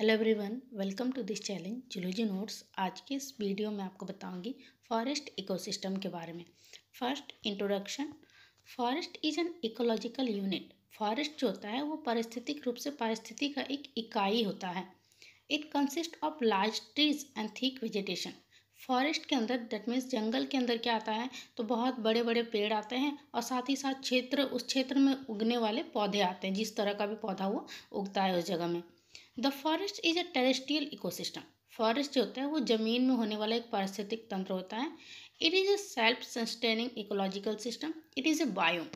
Hello everyone welcome to this challenge zoology notes आज के इस वीडियो में आपको बताऊंगी फॉरेस्ट इकोसिस्टम के बारे में first introduction forest is an ecological unit forest जो होता है वो पारिस्थितिक रूप से पारिस्थिति का एक इकाई होता है it consist of large trees and thick vegetation forest के अंदर दैट मीन्स जंगल के अंदर क्या आता है तो बहुत बड़े बड़े पेड़ आते हैं और साथ ही साथ क्षेत्र उस क्षेत्र में उगने वाले पौधे आते हैं जिस तरह का भी पौधा वो उगता है उस जगह में the forest is a terrestrial ecosystem forest जो होता है वो ज़मीन में होने वाला एक पारिस्थितिक तंत्र होता है it is a self sustaining ecological system it is a biome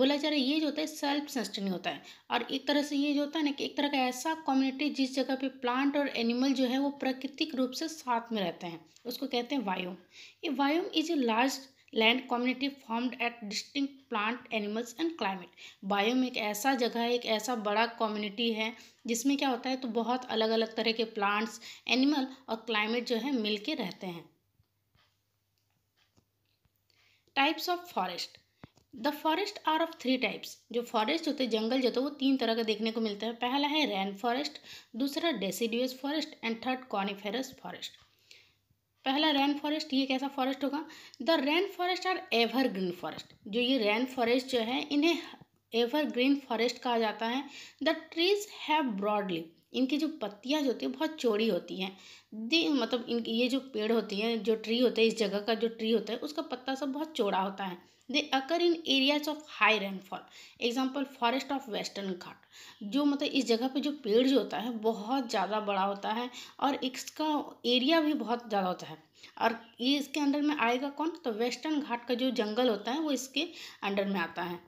बोला जा रहा है ये जो होता है सेल्फ सस्टेनिंग होता है और एक तरह से ये जो होता है ना कि एक तरह का ऐसा कम्युनिटी जिस जगह पे प्लांट और एनिमल जो है वो प्राकृतिक रूप से साथ में रहते हैं उसको कहते हैं वायोम ये biome is a large land community formed at distinct plant animals and climate biome एक ऐसा जगह है एक ऐसा बड़ा कम्युनिटी है जिसमें क्या होता है तो बहुत अलग अलग तरह के प्लांट्स एनिमल और क्लाइमेट जो है मिल के रहते हैं types of forest the forest are of three types जो फॉरेस्ट होते हैं जंगल जो होते हैं वो तीन तरह का देखने को मिलता है पहला है रैन फॉरेस्ट दूसरा deciduous forest and third coniferous forest पहला रेन फॉरेस्ट ये कैसा फॉरेस्ट होगा the rain forest are evergreen forest जो ये रेन फॉरेस्ट जो है इन्हें एवर ग्रीन फॉरेस्ट कहा जाता है द ट्रीज हैव ब्रॉडली इनकी जो पत्तियाँ जो होती हैं बहुत चौड़ी होती हैं दे मतलब इन ये जो पेड़ होती हैं जो ट्री होते हैं इस जगह का जो ट्री होता है उसका पत्ता सब बहुत चौड़ा होता है they occur in areas of high rainfall example forest of western Ghat जो मतलब इस जगह पे जो पेड़ जो होता है बहुत ज़्यादा बड़ा होता है और इसका एरिया भी बहुत ज़्यादा होता है और ये इसके अंडर में आएगा कौन तो वेस्टर्न घाट का जो जंगल होता है वो इसके अंडर में आता है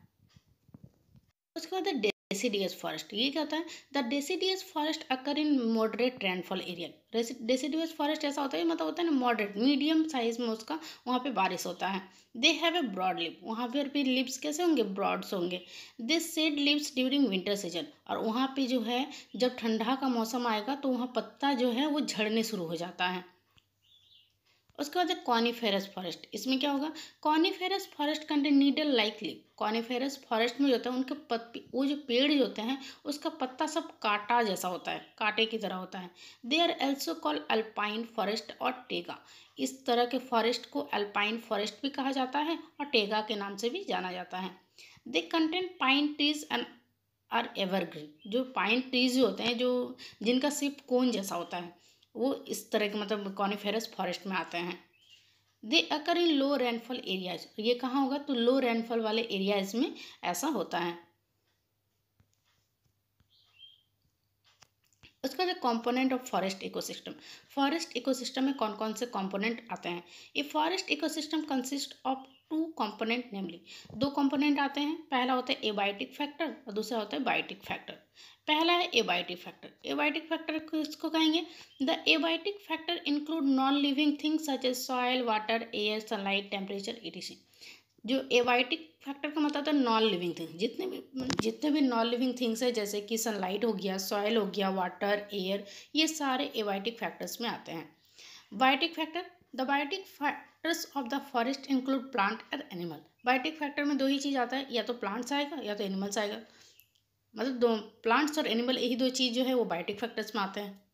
उसके बाद डेसीडियस फॉरेस्ट ये क्या होता है the deciduous forest occur in moderate rainfall area deciduous forest ऐसा होता है मतलब होता है ना मॉडरेट मीडियम साइज में उसका वहाँ पे बारिश होता है they have a broad leaf वहाँ पर भी लिप्स कैसे होंगे ब्रॉड्स होंगे this shed leaves during winter season और वहाँ पे जो है जब ठंडा का मौसम आएगा तो वहाँ पत्ता जो है वो झड़ने शुरू हो जाता है उसके बाद है कॉनीफेरस फॉरेस्ट इसमें क्या होगा coniferous forest contain needle like leaf coniferous forest में जो होता है उनके पत वो जो पेड़ जो होते हैं उसका पत्ता सब काटा जैसा होता है कांटे की तरह होता है they are also call alpine forest और टेगा इस तरह के फॉरेस्ट को अल्पाइन फॉरेस्ट भी कहा जाता है और टेगा के नाम से भी जाना जाता है they contain pine trees and are evergreen जो पाइन ट्रीज होते हैं जो जिनका सिर्फ कोन जैसा होता है वो इस तरह के मतलब कॉनिफेरस फॉरेस्ट में आते हैं दे अकर इन लो रेनफॉल एरियाज ये कहाँ होगा तो लो रेनफॉल वाले एरियाज में ऐसा होता है उसका जो component of forest ecosystem forest ecosystem में कौन कौन से कंपोनेंट आते हैं ये forest ecosystem consist of two component namely दो कंपोनेंट आते हैं पहला होता है एबायोटिक फैक्टर और दूसरा होता है बायोटिक फैक्टर पहला है एबायोटिक फैक्टर एबायोटिक फैक्टर इसको कहेंगे the abiotic factor include non living things such as soil water air sunlight temperature इटिशन जो एबायोटिक फैक्टर का मतलब है नॉन लिविंग थिंग्स जितने भी जितने भी नॉन लिविंग थिंग्स है जैसे कि सनलाइट हो गया सॉयल हो गया वाटर एयर ये सारे एबायोटिक फैक्टर्स में आते हैं biotic factor the biotic factors of the forest include plant and animal biotic factor में दो ही चीज़ आता है या तो प्लांट्स आएगा या तो एनिमल्स आएगा मतलब दो प्लांट्स और एनिमल यही दो चीज़ जो है वो बायोटिक फैक्टर्स में आते हैं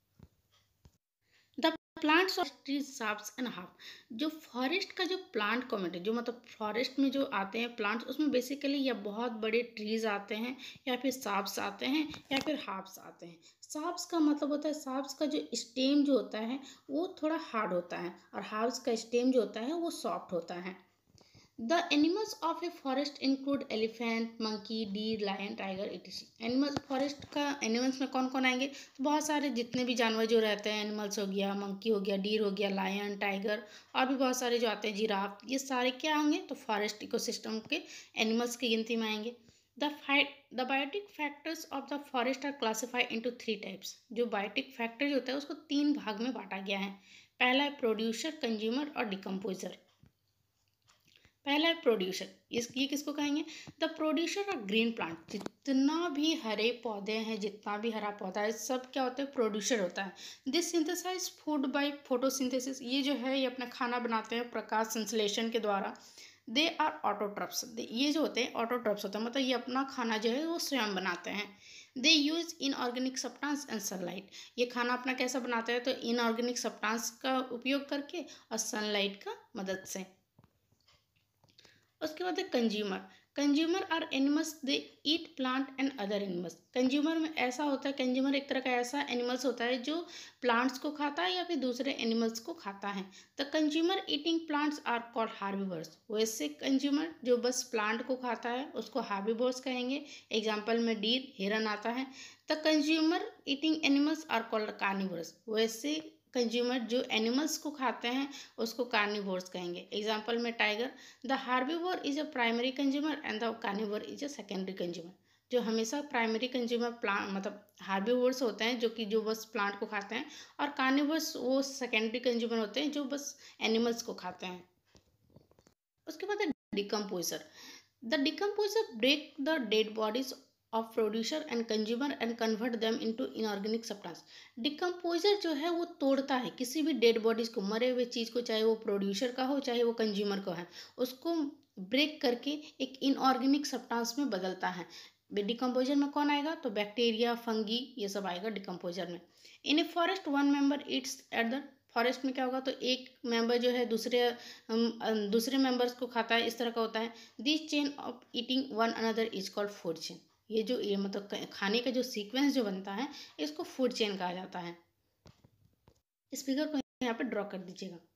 द प्लांट्स और ट्रीज साप्स एंड हाफ जो फॉरेस्ट का जो प्लांट कॉमेंट जो मतलब फॉरेस्ट में जो आते हैं प्लांट्स उसमें बेसिकली या बहुत बड़े ट्रीज आते हैं या फिर साप्स आते हैं या फिर हाफ्स आते हैं साप्स का मतलब होता है साप्स का जो स्टेम जो होता है वो थोड़ा हार्ड होता है और हाफ्स का स्टेम जो होता है वो सॉफ्ट होता है The animals of a forest include elephant, monkey, deer, lion, tiger, etc. Animals forest का animals में कौन कौन आएंगे तो बहुत सारे जितने भी जानवर जो रहते हैं animals हो गया monkey हो गया deer हो गया lion, tiger और भी बहुत सारे जो आते हैं जिराफ ये सारे क्या होंगे तो forest ecosystem के animals की गिनती में आएंगे the fight the biotic factors of the forest are classify into three types जो बायोटिक फैक्टर होता है उसको तीन भाग में बांटा गया है पहला है प्रोड्यूसर कंज्यूमर और डिकम्पोजर पहला है प्रोड्यूसर इस ये किसको कहेंगे the producer of green plant जितना भी हरे पौधे हैं जितना भी हरा पौधा है सब क्या होता है प्रोड्यूसर होता है this synthesize food by photosynthesis ये जो है ये अपना खाना बनाते हैं प्रकाश संश्लेषण के द्वारा दे आर ऑटोट्रप्स ये जो होते हैं ऑटोट्रप्स होते हैं मतलब ये अपना खाना जो है वो स्वयं बनाते हैं they use inorganic substances and sunlight ये खाना अपना कैसा बनाते हैं तो इनऑर्गेनिक सप्टांस का उपयोग करके और सनलाइट का मदद से उसके बाद है consumer consumer are animals they eat plant and other animals consumer में ऐसा होता है कंज्यूमर एक तरह का ऐसा एनिमल्स होता है जो प्लांट्स को खाता है या फिर दूसरे एनिमल्स को खाता है the consumer eating plants are called herbivores वैसे कंज्यूमर जो बस प्लांट को खाता है उसको हार्बिवर्स कहेंगे एग्जाम्पल में डीर हिरन आता है the consumer eating animals are called carnivores वैसे कंज्यूमर जो एनिमल्स को खाते हैं उसको कार्निवोर्स कहेंगे एग्जाम्पल में tiger the herbivore is a primary consumer and the carnivore is a secondary consumer जो हमेशा प्राइमरी कंज्यूमर प्लांट मतलब हार्बीवोर्स होते हैं जो कि जो बस प्लांट को खाते हैं और कार्निवोर्स वो सेकेंडरी कंज्यूमर होते हैं जो बस एनिमल्स को खाते हैं उसके बाद decomposer the decomposer break the dead bodies of producer and consumer and convert them into inorganic substances decomposer जो है वो तोड़ता है किसी भी डेड बॉडीज को मरे हुए चीज़ को चाहे वो प्रोड्यूसर का हो चाहे वो कंज्यूमर का है उसको ब्रेक करके एक इनऑर्गेनिक सप्टांस में बदलता है डिकम्पोजर में कौन आएगा तो बैक्टीरिया फंगी ये सब आएगा डिकम्पोजर में in a forest one member it's at the forest में क्या होगा तो एक मेंबर जो है दूसरे दूसरे मेंबर्स को खाता है इस तरह का होता है this chain of eating one another is called food chain ये जो ये मतलब खाने का जो सीक्वेंस जो बनता है इसको फूड चेन कहा जाता है स्पीकर को यहाँ पर ड्रॉ कर दीजिएगा